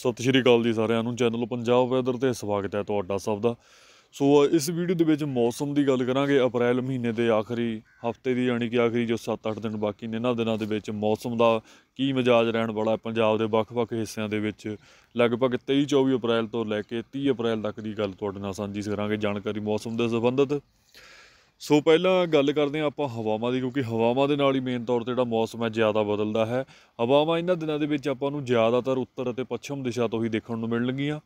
ਸਤਿ ਸ਼੍ਰੀ ਅਕਾਲ ਜੀ ਸਾਰਿਆਂ ਨੂੰ ਚੈਨਲ ਪੰਜਾਬ ਵੈਦਰ ਤੇ ਸਵਾਗਤ ਹੈ ਤੁਹਾਡਾ ਸਭ ਦਾ ਸੋ ਇਸ ਵੀਡੀਓ ਦੇ ਵਿੱਚ ਮੌਸਮ ਦੀ ਗੱਲ ਕਰਾਂਗੇ ਅਪ੍ਰੈਲ ਮਹੀਨੇ ਦੇ ਆਖਰੀ ਹਫਤੇ ਦੀ ਯਾਨੀ ਕਿ ਆਖਰੀ ਜੋ 7-8 ਦਿਨ ਬਾਕੀ ਨੇ ਇਹਨਾਂ ਦਿਨਾਂ ਦੇ ਵਿੱਚ ਮੌਸਮ ਦਾ ਕੀ ਮਜਾਜ ਰਹਿਣ ਵਾਲਾ ਹੈ ਪੰਜਾਬ ਦੇ ਵੱਖ-ਵੱਖ ਹਿੱਸਿਆਂ ਦੇ ਵਿੱਚ ਲਗਭਗ 23-24 ਅਪ੍ਰੈਲ ਤੋਂ ਲੈ ਕੇ 30 ਅਪ੍ਰੈਲ ਤੱਕ ਦੀ ਗੱਲ ਤੁਹਾਡੇ ਨਾਲ ਸਾਂਝੀ ਕਰਾਂਗੇ ਜਾਣਕਾਰੀ ਮੌਸਮ ਦੇ ਸੰਬੰਧਤ ਸੋ ਪਹਿਲਾਂ ਗੱਲ ਕਰਦੇ ਆ ਆਪਾਂ ਹਵਾਵਾਂ ਦੀ ਕਿਉਂਕਿ ਹਵਾਵਾਂ ਦੇ ਨਾਲ ਹੀ ਮੇਨ ਤੌਰ ਤੇ ਜਿਹੜਾ ਮੌਸਮ ਹੈ ਜ਼ਿਆਦਾ ਬਦਲਦਾ ਹੈ ਹਵਾਵਾਂ ਇਹਨਾਂ ਦਿਨਾਂ ਦੇ ਵਿੱਚ ਆਪਾਂ ਨੂੰ ਜ਼ਿਆਦਾਤਰ ਉੱਤਰ ਅਤੇ ਪੱਛਮ ਦਿਸ਼ਾ ਤੋਂ ਹੀ ਦੇਖਣ ਨੂੰ ਮਿਲਣਗੀਆਂ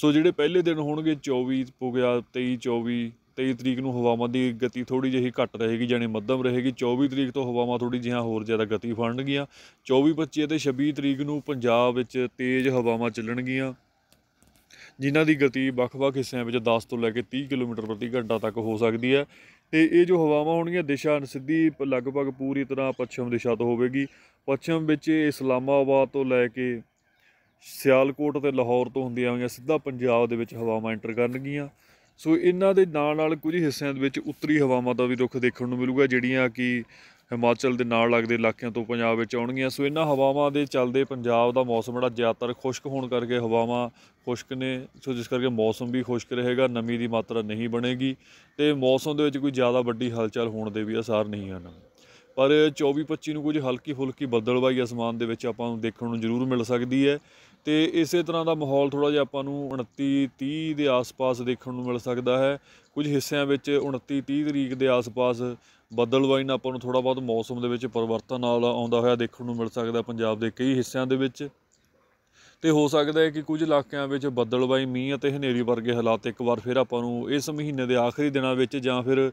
ਸੋ ਜਿਹੜੇ ਪਹਿਲੇ ਦਿਨ ਹੋਣਗੇ 24 ਹੋ ਗਿਆ 23 24 23 ਤਰੀਕ ਨੂੰ ਹਵਾਵਾਂ ਦੀ ਗਤੀ ਥੋੜੀ ਜਿਹੀ ਘੱਟ ਰਹੇਗੀ ਜਾਨੀ ਮੱਧਮ ਰਹੇਗੀ 24 ਤਰੀਕ ਤੋਂ ਹਵਾਵਾਂ ਥੋੜੀ ਜਿਹਾ ਹੋਰ ਜ਼ਿਆਦਾ ਗਤੀ ਫੜਨਗੀਆਂ 24 25 ਅਤੇ 26 ਤਰੀਕ ਨੂੰ ਪੰਜਾਬ ਵਿੱਚ ਤੇਜ਼ ਹਵਾਵਾਂ ਚੱਲਣਗੀਆਂ ਜਿਨ੍ਹਾਂ ਦੀ ਗਤੀ ਵੱਖ-ਵੱਖ ਹਿੱਸਿਆਂ ਵਿੱਚ 10 ਤੋਂ ਲੈ ਕੇ 30 ਕਿਲੋਮੀਟਰ ਪ੍ਰਤੀ ਘੰਟਾ ਤੱਕ ਹੋ ਸਕਦੀ ਹੈ ਤੇ ਇਹ ਜੋ ਹਵਾਵਾਂ ਹੋਣਗੀਆਂ ਦਿਸ਼ਾ ਸਿੱਧੀ ਲਗਭਗ ਪੂਰੀ ਤਰ੍ਹਾਂ ਪੱਛਮ ਦਿਸ਼ਾ ਤੋਂ ਹੋਵੇਗੀ ਪੱਛਮ ਵਿੱਚ ਇਸਲਾਮਾਬਾਦ ਤੋਂ ਲੈ ਕੇ ਸਿਆਲਕੋਟ ਤੇ ਲਾਹੌਰ ਤੋਂ ਹੁੰਦੀਆਂ ਹੋਈਆਂ ਸਿੱਧਾ ਪੰਜਾਬ ਦੇ ਵਿੱਚ ਹਵਾਵਾਂ ਐਂਟਰ ਕਰਨਗੀਆਂ ਸੋ ਇਹਨਾਂ ਦੇ ਨਾਲ ਨਾਲ ਕੁਝ ਹਿੱਸਿਆਂ ਦੇ ਵਿੱਚ ਉੱਤਰੀ ਹਵਾਵਾਂ ਦਾ ਵੀ ਰੁਖ ਦੇਖਣ ਨੂੰ ਮਿਲੂਗਾ ਜਿਹੜੀਆਂ ਕਿ ਹਿਮਾਚਲ ਦੇ ਨਾਲ ਲੱਗਦੇ ਇਲਾਕਿਆਂ ਤੋਂ ਪੰਜਾਬ ਵਿੱਚ ਆਉਣਗੀਆਂ ਸੋ ਇਹਨਾਂ ਹਵਾਵਾਂ ਦੇ ਚੱਲਦੇ ਪੰਜਾਬ ਦਾ ਮੌਸਮ ਬੜਾ ਜ਼ਿਆਦਾਤਰ ਖੁਸ਼ਕ ਹੋਣ ਕਰਕੇ ਹਵਾਵਾਂ ਖੁਸ਼ਕ ਨੇ ਸੋ ਜਿਸ ਕਰਕੇ ਮੌਸਮ ਵੀ ਖੁਸ਼ਕ ਰਹੇਗਾ ਨਮੀ ਦੀ ਮਾਤਰਾ ਨਹੀਂ ਬਣੇਗੀ ਤੇ ਮੌਸਮ ਦੇ ਵਿੱਚ ਕੋਈ ਜ਼ਿਆਦਾ ਵੱਡੀ ਹਲਚਲ ਹੋਣ ਦੇ ਵੀ ਅਸਾਰ ਨਹੀਂ ਹਨ ਪਰ 24 25 ਨੂੰ ਕੁਝ ਹਲਕੀ ਫੁਲਕੀ ਬੱਦਲਬਾਈ ਅਸਮਾਨ ਦੇ ਵਿੱਚ ਆਪਾਂ ਨੂੰ ਦੇਖਣ ਨੂੰ ਜ਼ਰੂਰ ਮਿਲ ਸਕਦੀ ਹੈ ਤੇ ਇਸੇ ਤਰ੍ਹਾਂ ਦਾ ਮਾਹੌਲ ਥੋੜਾ ਜਿਹਾ ਆਪਾਂ ਨੂੰ 29 30 ਦੇ ਆਸ-ਪਾਸ ਦੇਖਣ ਨੂੰ ਮਿਲ ਸਕਦਾ ਹੈ ਕੁਝ ਹਿੱਸਿਆਂ ਵਿੱਚ 29 30 ਤਰੀਕ ਦੇ ਆਸ-ਪਾਸ ਬੱਦਲਵਾਈ ਨਾਲ ਆਪਾਂ ਨੂੰ ਥੋੜਾ ਬਹੁਤ ਮੌਸਮ ਦੇ ਵਿੱਚ ਪਰਿਵਰਤਨ ਨਾਲ ਆਉਂਦਾ ਹੋਇਆ ਦੇਖਣ ਨੂੰ ਮਿਲ ਸਕਦਾ ਪੰਜਾਬ ਦੇ ਕਈ ਹਿੱਸਿਆਂ ਦੇ ਵਿੱਚ ਤੇ ਹੋ ਸਕਦਾ ਹੈ ਕਿ ਕੁਝ ਇਲਾਕਿਆਂ ਵਿੱਚ ਬੱਦਲਵਾਈ ਮੀਂਹ ਅਤੇ ਹਨੇਰੀ ਵਰਗੇ ਹਾਲਾਤ ਇੱਕ ਵਾਰ ਫਿਰ ਆਪਾਂ ਨੂੰ ਇਸ ਮਹੀਨੇ ਦੇ ਆਖਰੀ ਦਿਨਾਂ ਵਿੱਚ ਜਾਂ ਫਿਰ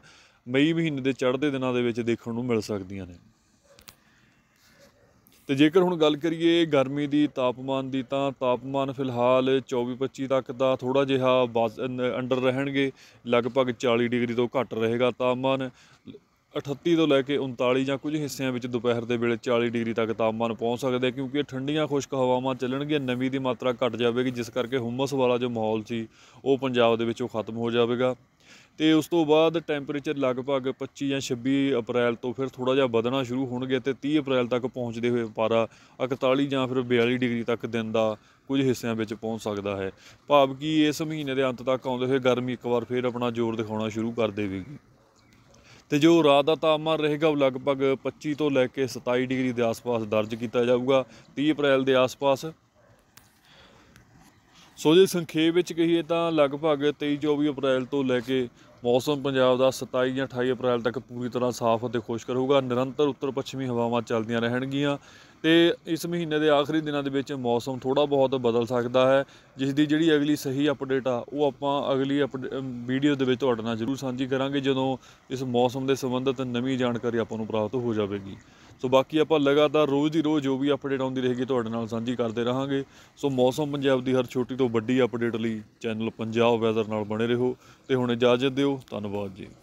ਮਈ ਮਹੀਨੇ ਦੇ ਚੜ੍ਹਦੇ ਦਿਨਾਂ ਦੇ ਵਿੱਚ ਦੇਖਣ ਨੂੰ ਮਿਲ ਸਕਦੀਆਂ ਨੇ ਤੇ ਜੇਕਰ ਹੁਣ ਗੱਲ ਕਰੀਏ ਗਰਮੀ ਦੀ ਤਾਪਮਾਨ ਦੀ ਤਾਂ ਤਾਪਮਾਨ ਫਿਲਹਾਲ 24-25 ਤੱਕ ਦਾ ਥੋੜਾ ਜਿਹਾ ਅੰਡਰ ਰਹਿਣਗੇ ਲਗਭਗ 40 ਡਿਗਰੀ ਤੋਂ ਘੱਟ ਰਹੇਗਾ ਤਾਪਮਾਨ 38 ਤੋਂ ਲੈ ਕੇ 39 ਜਾਂ ਕੁਝ ਹਿੱਸਿਆਂ ਵਿੱਚ ਦੁਪਹਿਰ ਦੇ ਵੇਲੇ 40 ਡਿਗਰੀ ਤੱਕ ਤਾਪਮਾਨ ਪਹੁੰਚ ਸਕਦਾ ਹੈ ਕਿਉਂਕਿ ਇਹ ਠੰਡੀਆਂ ਖੁਸ਼ਕ ਹਵਾਵਾਂ ਚੱਲਣਗੀਆਂ ਨਮੀ ਦੀ ਮਾਤਰਾ ਘਟ ਜਾਵੇਗੀ ਜਿਸ ਕਰਕੇ ਹਮਸ ਵਾਲਾ ਜੋ ਮਾਹੌਲ ਸੀ ਉਹ ਪੰਜਾਬ ਦੇ ਵਿੱਚੋਂ ਖਤਮ ਹੋ ਜਾਵੇਗਾ ਤੇ ਉਸ ਤੋਂ ਬਾਅਦ ਟੈਂਪਰੇਚਰ ਲਗਭਗ 25 ਜਾਂ 26 ਅਪ੍ਰੈਲ ਤੋਂ ਫਿਰ ਥੋੜਾ ਜਿਹਾ ਵਧਣਾ ਸ਼ੁਰੂ ਹੋਣਗੇ ਤੇ 30 ਅਪ੍ਰੈਲ ਤੱਕ ਪਹੁੰਚਦੇ ਹੋਏ ਪਾਰਾ 41 ਜਾਂ ਫਿਰ 42 ਡਿਗਰੀ ਤੱਕ ਦਿਨ ਦਾ ਕੁਝ ਹਿੱਸਿਆਂ ਵਿੱਚ ਪਹੁੰਚ ਸਕਦਾ ਹੈ ਭਾਵ ਕਿ ਇਸ ਮਹੀਨੇ ਦੇ ਅੰਤ ਤੱਕ ਆਉਂਦੇ ਹੋਏ ਗਰਮੀ ਇੱਕ ਵਾਰ ਫਿਰ ਆਪਣਾ ਜ਼ੋਰ ਦਿਖਾਉਣਾ ਸ਼ੁਰੂ ਕਰ ਦੇਵੇਗੀ ਤੇ ਜੋ ਰਾਤ ਦਾ ਤਾਪਮਾਨ ਰਹੇਗਾ ਉਹ ਲਗਭਗ 25 ਤੋਂ ਲੈ ਕੇ 27 ਡਿਗਰੀ ਦੇ ਆਸ-ਪਾਸ ਦਰਜ ਕੀਤਾ ਜਾਊਗਾ 30 ਅਪ੍ਰੈਲ ਦੇ ਆਸ-ਪਾਸ ਸੋ ਜੇ ਸੰਖੇਪ ਵਿੱਚ ਕਹੀਏ ਤਾਂ ਲਗਭਗ 23 24 ਅਪ੍ਰੈਲ ਤੋਂ ਲੈ ਕੇ ਮੌਸਮ ਪੰਜਾਬ ਦਾ 27 ਜਾਂ 28 ਅਪ੍ਰੈਲ ਤੱਕ ਪੂਰੀ ਤਰ੍ਹਾਂ ਸਾਫ਼ ਅਤੇ ਖੁਸ਼ਕ ਰਹੂਗਾ ਨਿਰੰਤਰ ਉੱਤਰ ਪੱਛਮੀ ਹਵਾਵਾਂ ਚੱਲਦੀਆਂ ਰਹਿਣਗੀਆਂ ਤੇ ਇਸ ਮਹੀਨੇ ਦੇ ਆਖਰੀ ਦਿਨਾਂ ਦੇ ਵਿੱਚ ਮੌਸਮ ਥੋੜਾ ਬਹੁਤ ਬਦਲ ਸਕਦਾ ਹੈ ਜਿਸ ਦੀ ਜਿਹੜੀ ਅਗਲੀ ਸਹੀ ਅਪਡੇਟ ਆ ਉਹ ਆਪਾਂ ਅਗਲੀ ਵੀਡੀਓ ਦੇ ਵਿੱਚ ਤੁਹਾਡੇ ਨਾਲ ਜ਼ਰੂਰ ਸਾਂਝੀ ਕਰਾਂਗੇ ਜਦੋਂ ਇਸ ਮੌਸਮ ਦੇ ਸੰਬੰਧਿਤ ਨਵੀਂ ਜਾਣਕਾਰੀ ਆਪਾਂ ਨੂੰ ਪ੍ਰਾਪਤ ਹੋ ਜਾਵੇਗੀ ਸੋ ਬਾਕੀ ਆਪਾਂ ਲਗਾਤਾਰ ਰੋਜ਼ ਦੀ ਰੋਜ਼ ਜੋ ਵੀ ਅਪਡੇਟ ਆਉਂਦੀ ਰਹੇਗੀ ਤੁਹਾਡੇ ਨਾਲ ਸਾਂਝੀ ਕਰਦੇ ਰਹਾਂਗੇ ਸੋ ਮੌਸਮ ਪੰਜਾਬ ਦੀ ਹਰ ਛੋਟੀ ਤੋਂ ਵੱਡੀ ਅਪਡੇਟ ਲਈ ਚੈਨਲ ਪੰਜਾਬ ਵੈਦਰ ਨਾਲ ਬਣੇ ਰਹੋ ਤੇ ਹੁਣ ਇਜਾਜ਼ਤ ਦਿਓ ਧੰਨਵਾਦ ਜੀ